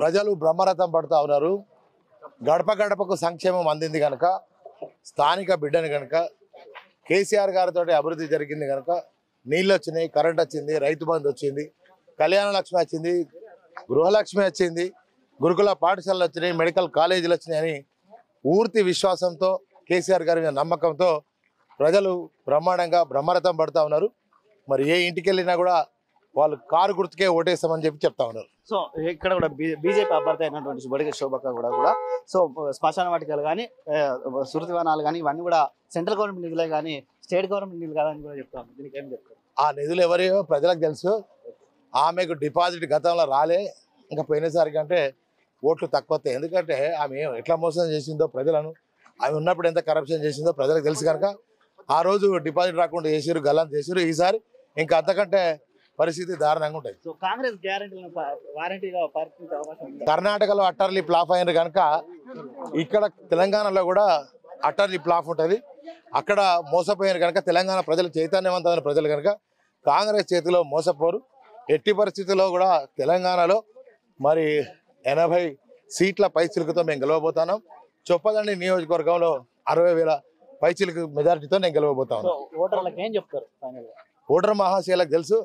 ప్రజలు బ్రహ్మరథం పడుతూ ఉన్నారు గడప గడపకు సంక్షేమం అందింది కనుక స్థానిక బిడ్డని కనుక కేసీఆర్ గారితో అభివృద్ధి జరిగింది కనుక నీళ్ళు వచ్చినాయి కరెంట్ వచ్చింది రైతు బంధు వచ్చింది కళ్యాణ లక్ష్మి వచ్చింది గృహలక్ష్మి వచ్చింది గురుకుల పాఠశాలలు వచ్చినాయి మెడికల్ కాలేజీలు వచ్చినాయని పూర్తి విశ్వాసంతో కేసీఆర్ గారి మీద నమ్మకంతో ప్రజలు బ్రహ్మాండంగా బ్రహ్మరథం పడుతూ ఉన్నారు మరి ఏ ఇంటికి వెళ్ళినా కూడా వాళ్ళు కారు గుర్తుకే ఓటేస్తామని చెప్పి చెప్తా ఉన్నారు సో ఇక్కడ కూడా బీజేపీ అభ్యర్థి అయినటువంటి సుబడిగ శోభక్క కూడా కూడా సో శ్మశాన వాటికలు కానీ శృతి వనాలు కానీ ఇవన్నీ కూడా సెంట్రల్ గవర్నమెంట్ నిధులే కానీ స్టేట్ గవర్నమెంట్ నిధులు కాదని కూడా చెప్తాను దీనికి ఏం చెప్తారు ఆ నిధులు ఎవరియో ప్రజలకు తెలుసు ఆమెకు డిపాజిట్ గతంలో రాలే ఇంకా పోయినసారి అంటే ఓట్లు తక్కువ ఎందుకంటే ఆమె ఎట్లా మోసం చేసిందో ప్రజలను ఆమె ఉన్నప్పుడు ఎంత కరప్షన్ చేసిందో ప్రజలకు తెలుసు కనుక ఆ రోజు డిపాజిట్ రాకుండా చేసారు గల్లం చేసారు ఈసారి ఇంకా అంతకంటే పరిస్థితి దారుణంగా ఉంటాయి కర్ణాటకలో అట్టర్లీ ప్లాఫ్ అయినారు కనుక ఇక్కడ తెలంగాణలో కూడా అట్టర్లీ ప్లాఫ్ ఉంటుంది అక్కడ మోసపోయినారు కనుక తెలంగాణ ప్రజలు చైతన్యవంతమైన ప్రజలు కనుక కాంగ్రెస్ చేతిలో మోసపోరు ఎట్టి పరిస్థితుల్లో కూడా తెలంగాణలో మరి ఎనభై సీట్ల పైచిలుకతో మేము గెలవబోతున్నాం చొప్పదండి నియోజకవర్గంలో అరవై వేల పైచిలుకు మెజారిటీతో నేను గెలవబోతాను ఓటర్లకు ఏం చెప్తారు ఓటర్ మహాశీలకు తెలుసు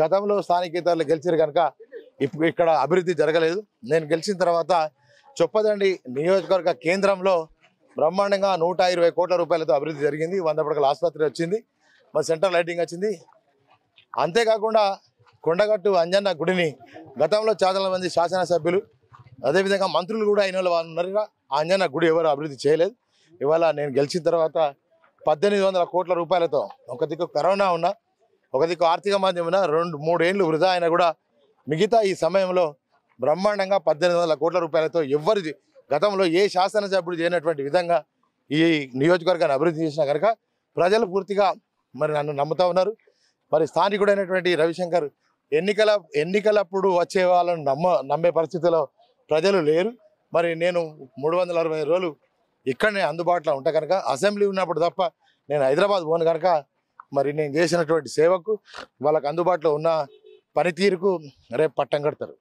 గతంలో ఇతరులు గెలిచారు కనుక ఇప్పుడు ఇక్కడ అభివృద్ధి జరగలేదు నేను గెలిచిన తర్వాత చొప్పదండి నియోజకవర్గ కేంద్రంలో బ్రహ్మాండంగా నూట ఇరవై కోట్ల రూపాయలతో అభివృద్ధి జరిగింది వంద పడకల ఆసుపత్రి వచ్చింది మరి సెంట్రల్ లైటింగ్ వచ్చింది అంతేకాకుండా కొండగట్టు అంజన్న గుడిని గతంలో చాలా మంది శాసనసభ్యులు అదేవిధంగా మంత్రులు కూడా అయిన వాళ్ళు ఉన్నారు అంజన్న గుడి ఎవరు అభివృద్ధి చేయలేదు ఇవాళ నేను గెలిచిన తర్వాత పద్దెనిమిది వందల కోట్ల రూపాయలతో ఒక దిక్కు కరోనా ఉన్నా ఒక దిక్కు ఆర్థిక మాధ్యమైన రెండు మూడేళ్లు వృధా అయినా కూడా మిగతా ఈ సమయంలో బ్రహ్మాండంగా పద్దెనిమిది వందల కోట్ల రూపాయలతో ఎవరు గతంలో ఏ శాసనసభ్యుడు చేయనటువంటి విధంగా ఈ నియోజకవర్గాన్ని అభివృద్ధి చేసినా కనుక ప్రజలు పూర్తిగా మరి నన్ను నమ్ముతా ఉన్నారు మరి స్థానికుడైనటువంటి రవిశంకర్ ఎన్నికల ఎన్నికలప్పుడు వచ్చే వాళ్ళని నమ్మ నమ్మే పరిస్థితిలో ప్రజలు లేరు మరి నేను మూడు వందల అరవై రోజులు ఇక్కడనే అందుబాటులో ఉంటా కనుక అసెంబ్లీ ఉన్నప్పుడు తప్ప నేను హైదరాబాద్ పోను కనుక మరి నేను చేసినటువంటి సేవకు వాళ్ళకు అందుబాటులో ఉన్న పనితీరుకు రేపు పట్టం కడతారు